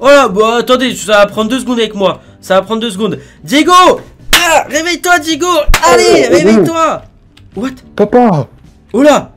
Oh là, bon, bah, attendez, ça va prendre deux secondes avec moi. Ça va prendre deux secondes. Diego ah, Réveille-toi, Diego Allez, oh, oh, réveille-toi oh. What Papa Oh là